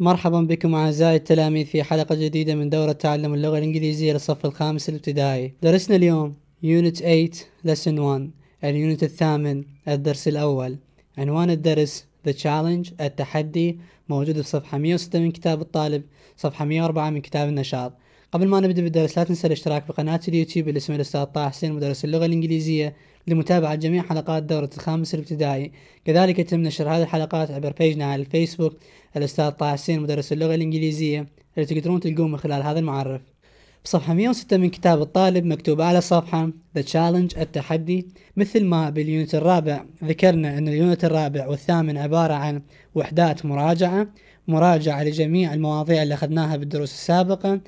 مرحبا بكم أعزائي التلاميذ في حلقة جديدة من دورة تعلم اللغة الإنجليزية للصف الخامس الابتدائي درسنا اليوم Unit 8 Lesson 1 اليونت الثامن الدرس الأول عنوان الدرس The Challenge التحدي موجود في صفحة 106 من كتاب الطالب صفحة 104 من كتاب النشاط قبل ما نبدأ بالدرس لا تنسى الاشتراك بقناة اليوتيوب اللي اسمها الأستاذ طه حسين مدرس اللغة الإنجليزية لمتابعة جميع حلقات دورة الخامس الابتدائي كذلك يتم نشر هذه الحلقات عبر بيجنا على الفيسبوك الأستاذ طه حسين مدرس اللغة الإنجليزية اللي تقدرون تلقون من خلال هذا المعرف بصفحة 106 من كتاب الطالب مكتوب على صفحة The Challenge التحدي مثل ما باليونت الرابع ذكرنا أن اليونت الرابع والثامن عبارة عن وحدات مراجعة مراجعة لجميع المواضيع اللي أخذناها بالدروس السابقة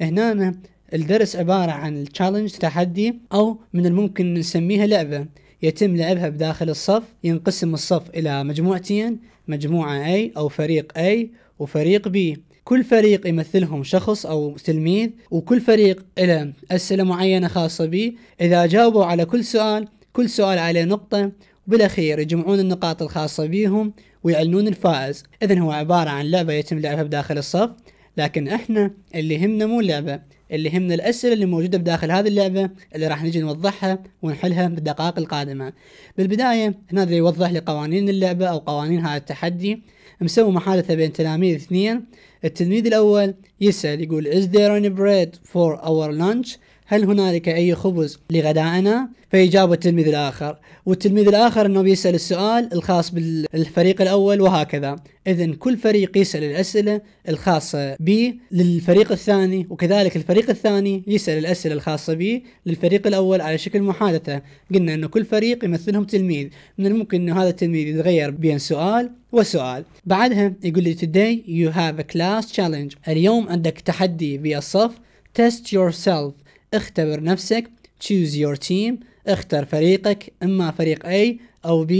هنا الدرس عبارة عن تشالنج تحدي أو من الممكن نسميها لعبة يتم لعبها بداخل الصف ينقسم الصف إلى مجموعتين مجموعة A أو فريق A وفريق B كل فريق يمثلهم شخص أو تلميذ وكل فريق له أسئلة معينة خاصة به إذا جاوبوا على كل سؤال كل سؤال عليه نقطة وبالأخير يجمعون النقاط الخاصة بهم ويعلنون الفائز إذا هو عبارة عن لعبة يتم لعبها بداخل الصف لكن احنا اللي يهمنا مو اللعبه اللي يهمنا الاسئله اللي موجوده بداخل هذه اللعبه اللي راح نجي نوضحها ونحلها بالدقائق القادمه بالبدايه هنا يوضح لي قوانين اللعبه او قوانين هذا التحدي مسوي محادثه بين تلاميذ اثنين التلميذ الاول يسال يقول is there any bread for our lunch هل هنالك أي خبز لغدائنا فيجاب التلميذ الآخر والتلميذ الآخر أنه بيسأل السؤال الخاص بالفريق الأول وهكذا إذا كل فريق يسأل الأسئلة الخاصة به للفريق الثاني وكذلك الفريق الثاني يسأل الأسئلة الخاصة به للفريق الأول على شكل محادثة قلنا أنه كل فريق يمثلهم تلميذ من الممكن أنه هذا التلميذ يتغير بين سؤال وسؤال بعدها يقول لي today you have a class challenge اليوم عندك تحدي بالصف test yourself اختبر نفسك choose your team اختر فريقك اما فريق A او B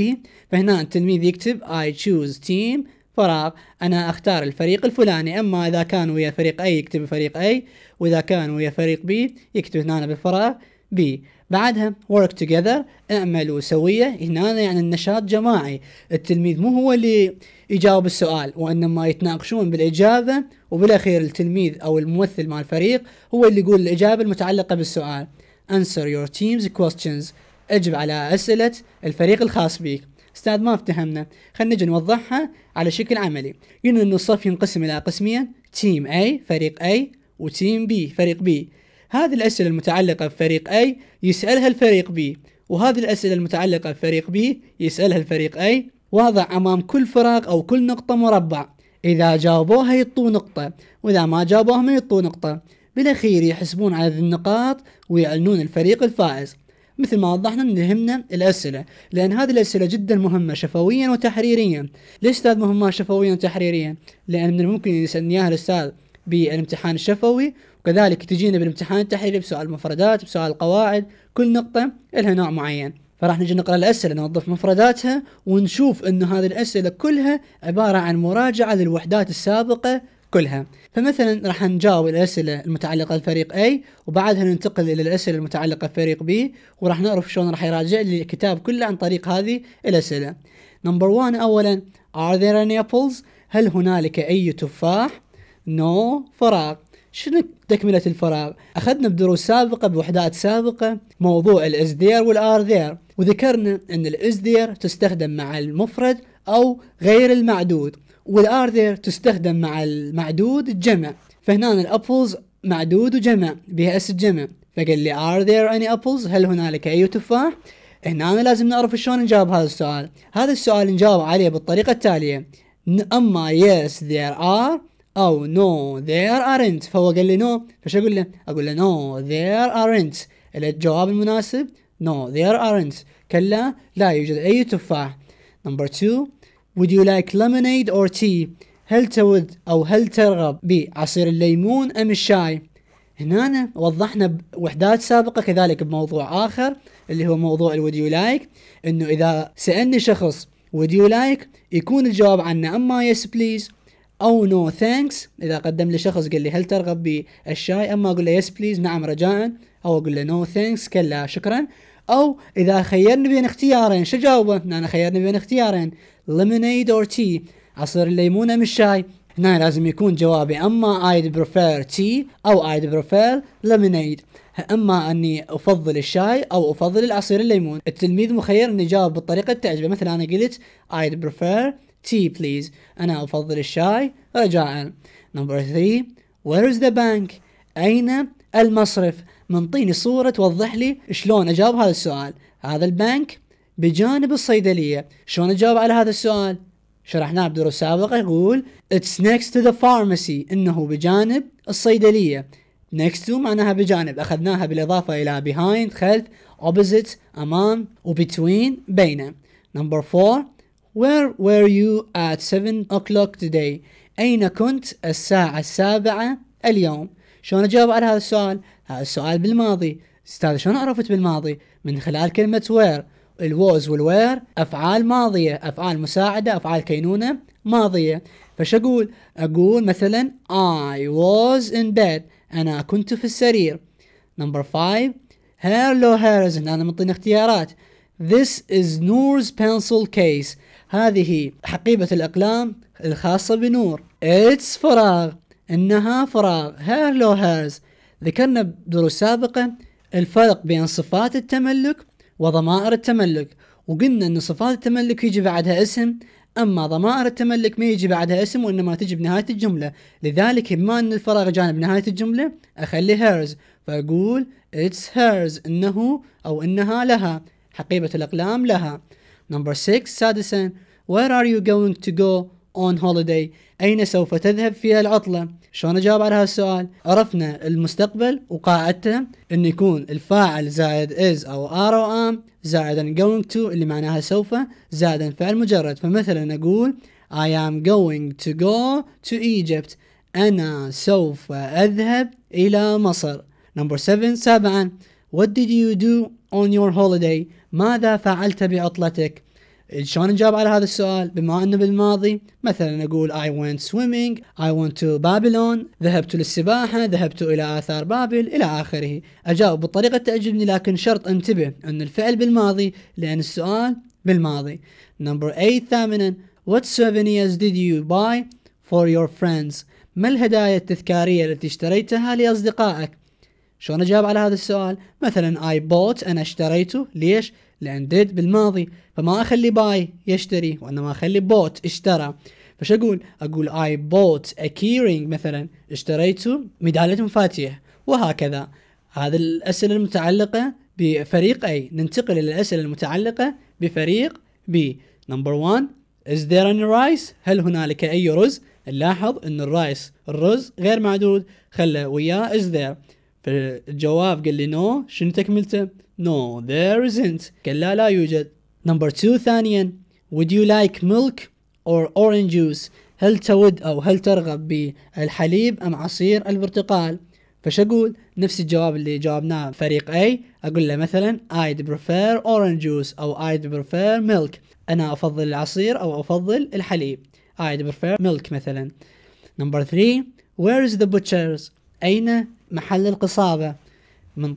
فهنا التلميذ يكتب I choose team فراغ انا اختار الفريق الفلاني اما اذا كان ويا فريق A يكتب فريق A واذا كان ويا فريق B يكتب هنا بالفراغ بي بعدها work together اعملوا سوية هنا يعني النشاط جماعي التلميذ مو هو اللي يجاوب السؤال وإنما يتناقشون بالإجابة وبالأخير التلميذ أو الممثل مع الفريق هو اللي يقول الإجابة المتعلقة بالسؤال answer your team's questions اجب على أسئلة الفريق الخاص بيك استاذ ما افتهمنا خلينا نجي نوضحها على شكل عملي قلنا ان الصف ينقسم الى قسمين تيم اي فريق اي وتيم بي فريق بي هذه الأسئلة المتعلقة بفريق A يسألها الفريق B وهذه الأسئلة المتعلقة بفريق B يسألها الفريق A وضع أمام كل فراغ أو كل نقطة مربع إذا جاوبوها يطوا نقطة وإذا ما جاوبوها ما يطوا نقطة بالأخير يحسبون عدد النقاط ويعلنون الفريق الفائز مثل ما وضحنا ان يهمنا الاسئله لان هذه الاسئله جدا مهمه شفويا وتحريريا ليش استاذ مهمه شفويا وتحريريا لان من الممكن يسالني اياها الاستاذ بالامتحان الشفوي وكذلك تجينا بالامتحان التحليلي بسؤال مفردات بسؤال قواعد كل نقطة لها نوع معين فراح نجي نقرا الاسئله نوظف مفرداتها ونشوف ان هذه الاسئله كلها عباره عن مراجعه للوحدات السابقه كلها فمثلا راح نجاوب الاسئله المتعلقه بفريق A وبعدها ننتقل الى الاسئله المتعلقه بفريق B وراح نعرف شلون راح يراجع لي الكتاب كله عن طريق هذه الاسئله نمبر 1 اولا are there any apples هل هنالك اي تفاح نو no. فراغ شنو تكملة الفراغ؟ أخذنا بدروس سابقة بوحدات سابقة موضوع الإز ذير والآر ذير وذكرنا أن الإز ذير تستخدم مع المفرد أو غير المعدود والآر ذير تستخدم مع المعدود الجمع فهنا الأبلز معدود وجمع بها اس الجمع فقال لي ار ذير اني يعني ابلز هل هنالك اي تفاح؟ هنا أنا لازم نعرف شلون نجاوب هذا السؤال هذا السؤال نجاوب عليه بالطريقة التالية أما يس ذير آر او نو ذير ارنت فهو قال لي نو فش اقول له؟ اقول له نو ذير ارنت الجواب المناسب نو ذير ارنت كلا لا يوجد اي تفاح نمبر 2 would you like lemonade or tea هل تود او هل ترغب بعصير الليمون ام الشاي هنا وضحنا وحدات سابقه كذلك بموضوع اخر اللي هو موضوع الود يو لايك انه اذا سالني شخص would you like يكون الجواب عنه اما يس بليز او نو ثانكس اذا قدم لي شخص قال لي هل ترغب بالشاي اما اقول له يس بليز نعم رجاء او اقول له نو ثانكس كلا شكرا او اذا خيرني بين اختيارين شو جاوبه انا نعم، خيرني بين اختيارين ليمونيد اور تي عصير الليمونه مش شاي هنا نعم، لازم يكون جوابي اما ايد بريفير تي او ايد بريفير ليمونيد اما اني افضل الشاي او افضل العصير الليمون التلميذ مخير اني يجاوب بالطريقه اللي تعجبه مثلا انا قلت ايد بريفير تي بليز أنا أفضل الشاي رجاء نمبر 3 وير از ذا بانك أين المصرف منطيني صورة توضح لي شلون أجاوب هذا السؤال هذا البنك بجانب الصيدلية شلون أجاوب على هذا السؤال شرحناه بدروس سابقة يقول It's next to the pharmacy إنه بجانب الصيدلية next to معناها بجانب أخذناها بالإضافة إلى behind خلف opposite أمام وbetween بين number four Where were you at 7 o'clock today? أين كنت الساعة السابعة اليوم؟ شلون أجاوب على هذا السؤال؟ هذا السؤال بالماضي استاذ شلون عرفت بالماضي؟ من خلال كلمة where الوز والوير أفعال ماضية أفعال مساعدة أفعال كينونة ماضية فش أقول؟ أقول مثلا I was in bed أنا كنت في السرير نمبر 5 هيرلو هيرزن أنا معطينا اختيارات This is Noor's pencil case هذه حقيبة الأقلام الخاصة بنور اتس فراغ إنها فراغ هير لو هاز ذكرنا بدروس سابقة الفرق بين صفات التملك وضمائر التملك وقلنا أن صفات التملك يجي بعدها اسم أما ضمائر التملك ما يجي بعدها اسم وإنما تجي بنهاية الجملة لذلك بما أن الفراغ جانب نهاية الجملة أخلي هيرز فأقول it's hers إنه أو إنها لها حقيبة الأقلام لها Number six, سادسا Where are you going to go on holiday أين سوف تذهب في العطلة شلون أجاوب على هذا السؤال عرفنا المستقبل وقاعدته أن يكون الفاعل زائد is أو are أو am زائدا going to اللي معناها سوف زائدا فعل مجرد فمثلا أقول I am going to go to Egypt أنا سوف أذهب إلى مصر Number seven سابعا What did you do on your holiday ماذا فعلت بعطلتك شلون نجاوب على هذا السؤال بما انه بالماضي مثلا اقول I went swimming I went to Babylon ذهبت للسباحة ذهبت إلى آثار بابل إلى آخره أجاوب بالطريقة تعجبني لكن شرط انتبه أن الفعل بالماضي لأن السؤال بالماضي نمبر 8 ثامنا What souvenirs did you buy for your friends ما الهدايا التذكارية التي اشتريتها لأصدقائك شلون اجاوب على هذا السؤال؟ مثلا اي بوت انا اشتريته ليش؟ لان ديد بالماضي فما اخلي باي يشتري وانما اخلي بوت اشترى فش اقول؟ اقول اي بوت ا كيرينج مثلا اشتريته ميداليه مفاتيح وهكذا هذه الاسئله المتعلقه بفريق اي ننتقل الى الاسئله المتعلقه بفريق بي نمبر 1 is there any rice هل هنالك اي رز؟ نلاحظ ان الرايس الرز غير معدود خله وياه is there فالجواب قال لي نو no. شنو تكملته؟ نو ذير ازنت قال لا لا يوجد نمبر 2 ثانيا would you like milk or orange juice هل تود أو هل ترغب بالحليب أم عصير البرتقال فش أقول نفس الجواب اللي جاوبناه فريق اي أقول له مثلا I'd prefer orange juice أو I'd prefer milk أنا أفضل العصير أو أفضل الحليب I'd prefer milk مثلا نمبر 3 Where is the butchers أين محل القصابة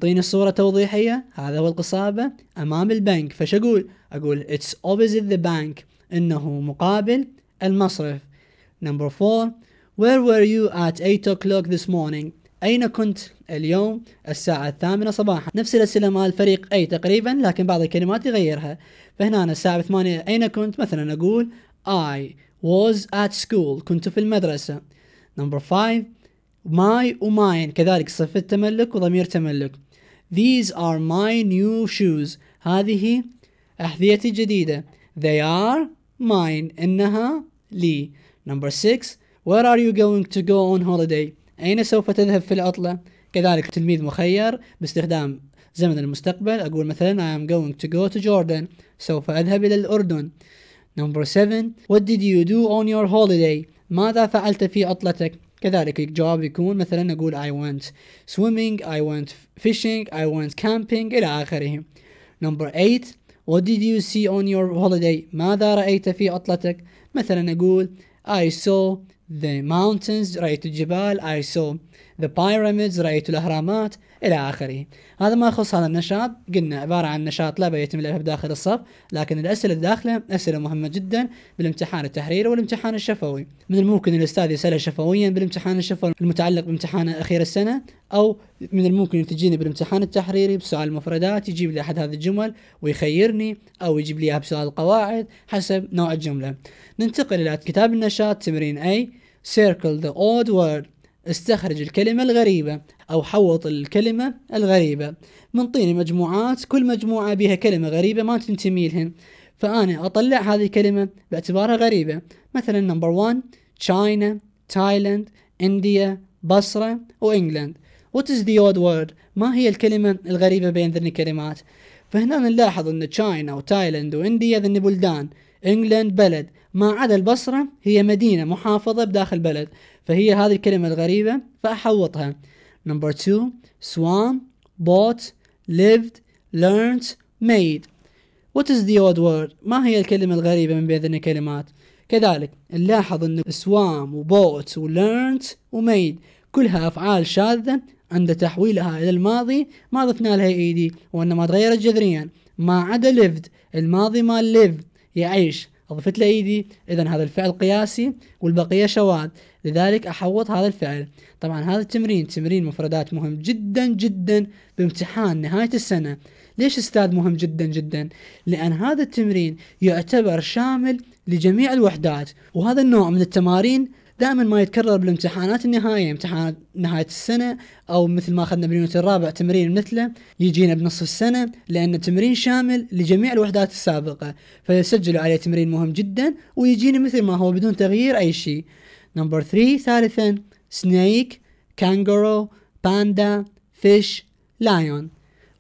طين الصورة توضيحية هذا هو القصابة أمام البنك فش أقول أقول it's opposite the bank إنه مقابل المصرف number four where were you at 8 o'clock this morning أين كنت اليوم الساعة الثامنة صباحا نفس الأسئلة مع الفريق أي تقريبا لكن بعض الكلمات يغيرها فهنا أنا الساعة ثمانية أين كنت مثلا أقول I was at school كنت في المدرسة number five ماي وماين كذلك صفة تملك وضمير تملك These are my new shoes هذه أحذيتي الجديدة They are mine إنها لي Number six Where are you going to go on holiday أين سوف تذهب في العطلة كذلك تلميذ مخير باستخدام زمن المستقبل أقول مثلا I am going to go to Jordan سوف أذهب إلى الأردن Number seven What did you do on your holiday ماذا فعلت في عطلتك كذلك الجواب يكون مثلا نقول I went swimming I went fishing I went camping إلى آخره number 8 What did you see on your holiday ماذا رأيت في عطلتك مثلا نقول I saw The mountains رأيت الجبال I saw The pyramids رأيت الأهرامات إلى آخره هذا ما يخص هذا النشاط قلنا عبارة عن نشاط لا يتم لعبه بداخل الصف لكن الأسئلة الداخلة أسئلة مهمة جدا بالامتحان التحريري والامتحان الشفوي من الممكن الأستاذ يسألها شفويا بالامتحان الشفوي المتعلق بامتحان أخير السنة أو من الممكن تجيني بالامتحان التحريري بسؤال المفردات يجيب لي احد هذه الجمل ويخيرني او يجيب لي اياها بسؤال القواعد حسب نوع الجمله ننتقل الى كتاب النشاط تمرين اي circle the odd word استخرج الكلمة الغريبة أو حوط الكلمة الغريبة منطيني مجموعات كل مجموعة بها كلمة غريبة ما تنتمي لهن فأنا أطلع هذه الكلمة باعتبارها غريبة مثلا نمبر 1 تشاينا تايلاند انديا بصرة وإنجلند What is the odd word ما هي الكلمة الغريبة بين ذني الكلمات فهنا نلاحظ ان تشاينا وتايلاند وانديا ذني بلدان انجلند بلد ما عدا البصرة هي مدينة محافظة بداخل بلد فهي هذه الكلمة الغريبة فأحوطها نمبر 2 swam bought lived learned made What is the odd word ما هي الكلمة الغريبة من بين ذني الكلمات كذلك نلاحظ ان swam و bought و learned و made كلها أفعال شاذة عند تحويلها إلى الماضي ما ضفنا لها إيدي وإنما تغيرت جذريا ما عدا lived الماضي مال ليف يعيش أضفت له إيدي إذا هذا الفعل قياسي والبقية شواذ لذلك أحوط هذا الفعل طبعا هذا التمرين تمرين مفردات مهم جدا جدا بامتحان نهاية السنة ليش استاذ مهم جدا جدا لأن هذا التمرين يعتبر شامل لجميع الوحدات وهذا النوع من التمارين دائما ما يتكرر بالامتحانات النهائيه يعني امتحانات نهايه السنه او مثل ما اخذنا باليونت الرابع تمرين مثله يجينا بنصف السنه لان تمرين شامل لجميع الوحدات السابقه فيسجلوا عليه تمرين مهم جدا ويجينا مثل ما هو بدون تغيير اي شيء. نمبر 3 ثالثا سنيك كانجرو باندا فيش لايون.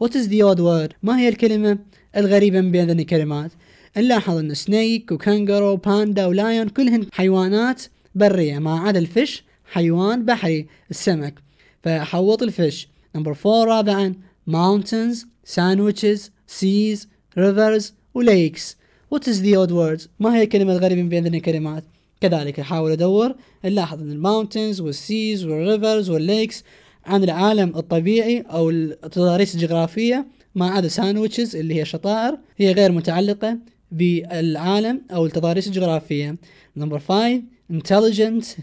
What is the odd word؟ ما هي الكلمه الغريبه من بين الكلمات؟ نلاحظ ان سنيك وكانجرو وباندا ولايون كلهن حيوانات برية ما عدا الفش حيوان بحري السمك فحوط الفش نمبر فور رابعا mountains sandwiches seas rivers وليكس what is the odd words ما هي كلمة غريبة بين ذني الكلمات كذلك احاول ادور نلاحظ ان الماونتنز والسيز والريفرز والليكس عن العالم الطبيعي او التضاريس الجغرافيه ما عدا ساندويتشز اللي هي شطائر هي غير متعلقه بالعالم او التضاريس الجغرافيه نمبر 5 intelligent,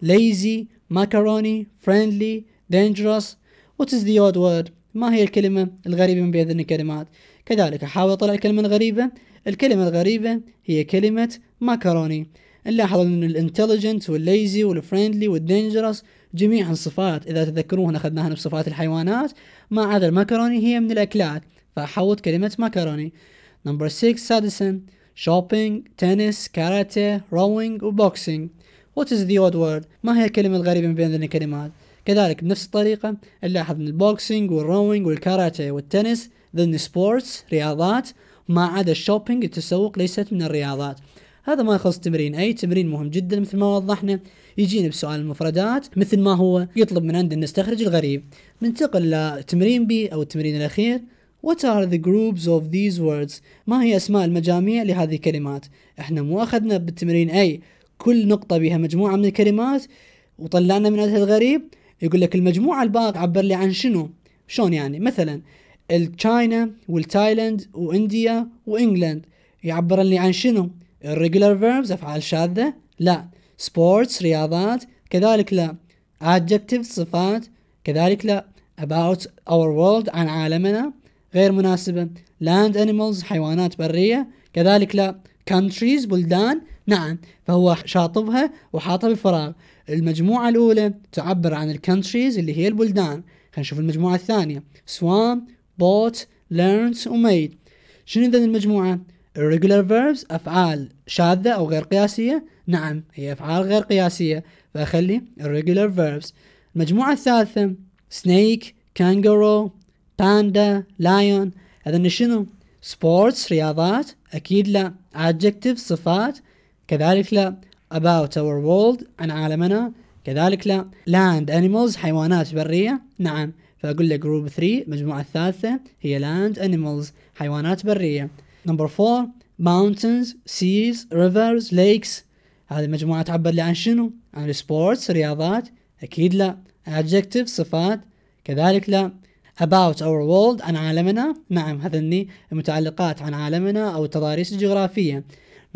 lazy, macaroni, friendly, dangerous. What is the odd word? ما هي الكلمة الغريبة من بين الكلمات؟ كذلك أحاول أطلع الكلمة الغريبة. الكلمة الغريبة هي كلمة ماكروني. نلاحظ أن الانتليجنت والليزي والفريندلي والدينجرس جميع صفات إذا تذكروها أخذناها من صفات الحيوانات ما عدا الماكروني هي من الأكلات فحوت كلمة ماكروني. Number six سادسا shopping, tennis, karate, rowing وبوكسينج. What is the odd word؟ ما هي الكلمة الغريبة من بين الكلمات؟ كذلك بنفس الطريقة نلاحظ ان البوكسينج والروينج والكاراتيه والتنس ضمن سبورتس رياضات ما عدا الشوبينج التسوق ليست من الرياضات. هذا ما يخص تمرين اي تمرين مهم جدا مثل ما وضحنا يجينا بسؤال المفردات مثل ما هو يطلب من عندنا نستخرج الغريب ننتقل لتمرين بي او التمرين الاخير What are the groups of these words ما هي أسماء المجاميع لهذه الكلمات احنا مو أخذنا بالتمرين أي كل نقطة بها مجموعة من الكلمات وطلعنا من هذا الغريب يقول لك المجموعة الباق عبر لي عن شنو شلون يعني مثلا التشاينا والتايلاند وانديا وانجلند يعبر لي عن شنو الريجولار فيربز افعال شاذة لا سبورتس رياضات كذلك لا adjectives صفات كذلك لا about our world عن عالمنا غير مناسبة land animals حيوانات برية كذلك لا countries بلدان نعم فهو شاطبها وحاطها بالفراغ المجموعة الأولى تعبر عن countries اللي هي البلدان خلينا نشوف المجموعة الثانية swam bought learns made شنو إذا المجموعة irregular verbs أفعال شاذة أو غير قياسية نعم هي أفعال غير قياسية فأخلي irregular verbs المجموعة الثالثة snake kangaroo باندا لايون هذا شنو سبورتس رياضات أكيد لا adjective صفات كذلك لا about our world عن عالمنا كذلك لا land animals حيوانات برية نعم فأقول لك group 3 المجموعة الثالثة هي land animals حيوانات برية number 4 mountains seas rivers lakes هذه المجموعة تعبر لي عن شنو؟ عن السبورتس رياضات أكيد لا adjective صفات كذلك لا about our world عن عالمنا نعم هذني المتعلقات عن عالمنا أو التضاريس الجغرافية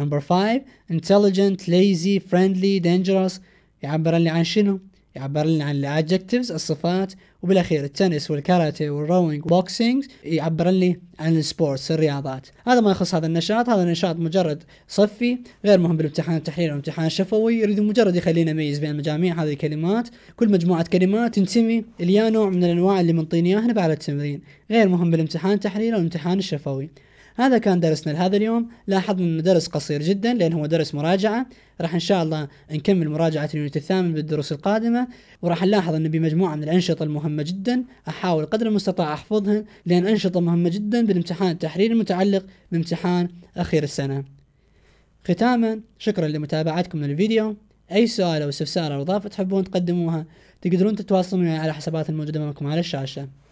number five intelligent lazy friendly dangerous يعبر اللي عن شنو يعبر لنا عن الادجكتيفز الصفات وبالاخير التنس والكاراتيه والروينج بوكسينج يعبر لي عن السبورتس الرياضات هذا ما يخص هذا النشاط هذا النشاط مجرد صفي غير مهم بالامتحان التحرير او الامتحان الشفوي يريد مجرد يخلينا نميز بين مجاميع هذه الكلمات كل مجموعه كلمات تنتمي الى نوع من الانواع اللي منطيني اياها بعد التمرين غير مهم بالامتحان التحرير او الامتحان الشفوي هذا كان درسنا لهذا اليوم لاحظنا انه درس قصير جدا لان هو درس مراجعه راح ان شاء الله نكمل مراجعه اليونت الثامن بالدروس القادمه وراح نلاحظ انه بمجموعه من الانشطه المهمه جدا احاول قدر المستطاع احفظها لان انشطه مهمه جدا بالامتحان التحريري المتعلق بامتحان اخير السنه ختاما شكرا لمتابعتكم للفيديو اي سؤال او استفسار او اضافه تحبون تقدموها تقدرون تتواصلون معي على حسابات الموجوده امامكم على الشاشه